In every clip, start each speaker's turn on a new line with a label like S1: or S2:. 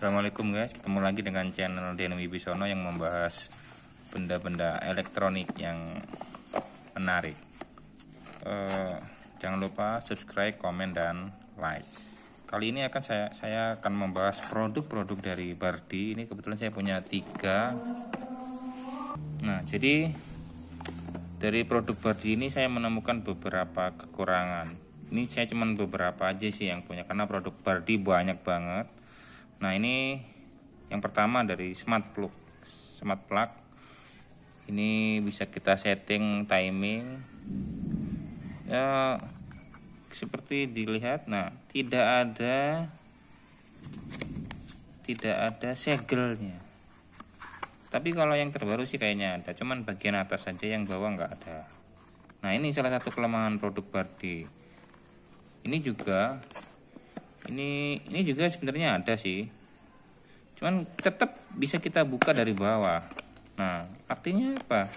S1: Assalamualaikum guys, ketemu lagi dengan channel Denny Bisono yang membahas benda-benda elektronik yang menarik. Uh, jangan lupa subscribe, komen dan like. Kali ini akan saya saya akan membahas produk-produk dari Bardi. Ini kebetulan saya punya tiga. Nah, jadi dari produk Bardi ini saya menemukan beberapa kekurangan. Ini saya cuman beberapa aja sih yang punya karena produk Bardi banyak banget Nah ini yang pertama dari smart plug, smart plug. Ini bisa kita setting timing. Ya seperti dilihat, nah tidak ada tidak ada segelnya. Tapi kalau yang terbaru sih kayaknya ada, cuman bagian atas saja yang bawah nggak ada. Nah ini salah satu kelemahan produk Bardi. Ini juga ini ini juga sebenarnya ada sih cuman tetap bisa kita buka dari bawah nah artinya apa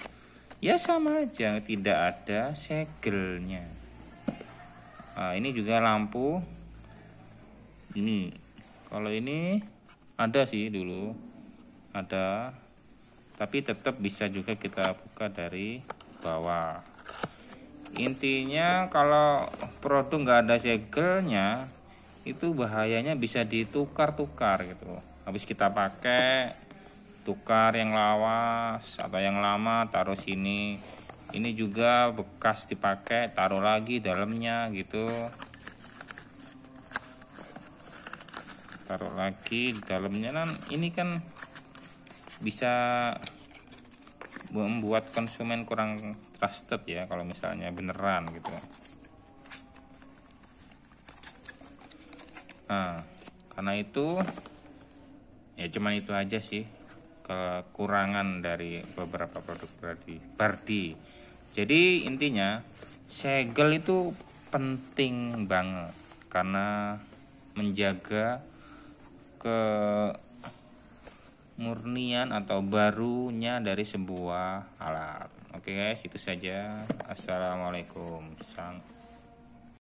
S1: ya sama aja tidak ada segelnya nah, ini juga lampu ini kalau ini ada sih dulu ada tapi tetap bisa juga kita buka dari bawah intinya kalau produk nggak ada segelnya itu bahayanya bisa ditukar-tukar gitu habis kita pakai tukar yang lawas atau yang lama taruh sini ini juga bekas dipakai taruh lagi dalamnya gitu taruh lagi dalamnya kan ini kan bisa membuat konsumen kurang trusted ya kalau misalnya beneran gitu nah karena itu ya cuman itu aja sih kekurangan dari beberapa produk berarti. Bardi. Jadi intinya segel itu penting banget karena menjaga ke murnian atau barunya dari sebuah alat. Oke guys, itu saja. Assalamualaikum. Sang